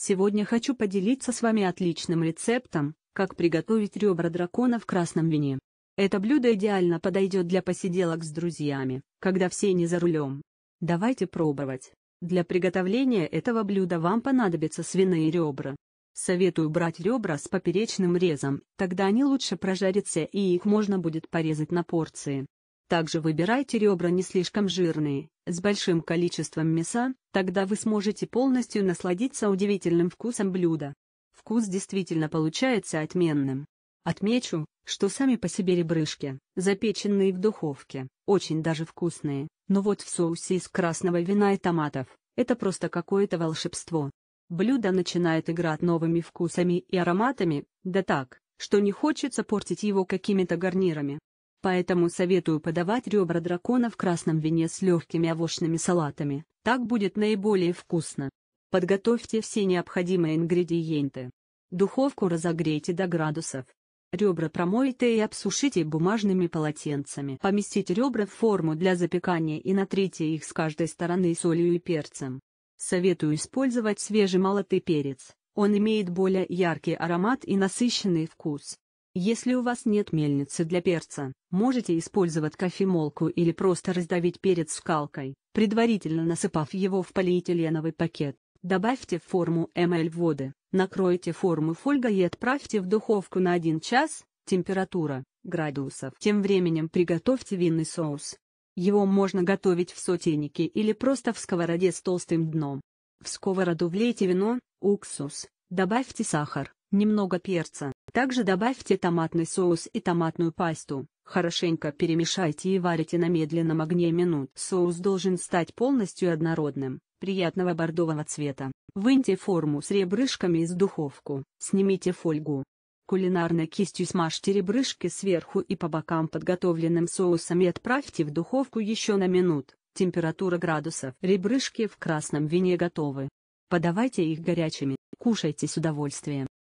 Сегодня хочу поделиться с вами отличным рецептом, как приготовить ребра дракона в красном вине. Это блюдо идеально подойдет для посиделок с друзьями, когда все не за рулем. Давайте пробовать. Для приготовления этого блюда вам понадобятся свиные ребра. Советую брать ребра с поперечным резом, тогда они лучше прожарятся и их можно будет порезать на порции. Также выбирайте ребра не слишком жирные, с большим количеством мяса, тогда вы сможете полностью насладиться удивительным вкусом блюда. Вкус действительно получается отменным. Отмечу, что сами по себе ребрышки, запеченные в духовке, очень даже вкусные, но вот в соусе из красного вина и томатов, это просто какое-то волшебство. Блюдо начинает играть новыми вкусами и ароматами, да так, что не хочется портить его какими-то гарнирами. Поэтому советую подавать ребра дракона в красном вине с легкими овощными салатами, так будет наиболее вкусно. Подготовьте все необходимые ингредиенты. Духовку разогрейте до градусов. Ребра промойте и обсушите бумажными полотенцами. Поместите ребра в форму для запекания и натрите их с каждой стороны солью и перцем. Советую использовать свежемолотый перец, он имеет более яркий аромат и насыщенный вкус. Если у вас нет мельницы для перца, можете использовать кофемолку или просто раздавить перец скалкой, предварительно насыпав его в полиэтиленовый пакет. Добавьте в форму ml воды, накройте форму фольгой и отправьте в духовку на 1 час, температура – градусов. Тем временем приготовьте винный соус. Его можно готовить в сотейнике или просто в сковороде с толстым дном. В сковороду влейте вино, уксус, добавьте сахар, немного перца. Также добавьте томатный соус и томатную пасту. Хорошенько перемешайте и варите на медленном огне минут. Соус должен стать полностью однородным, приятного бордового цвета. Выньте форму с ребрышками из духовку. Снимите фольгу. Кулинарной кистью смажьте ребрышки сверху и по бокам подготовленным соусом и отправьте в духовку еще на минут. Температура градусов. Ребрышки в красном вине готовы. Подавайте их горячими. Кушайте с удовольствием.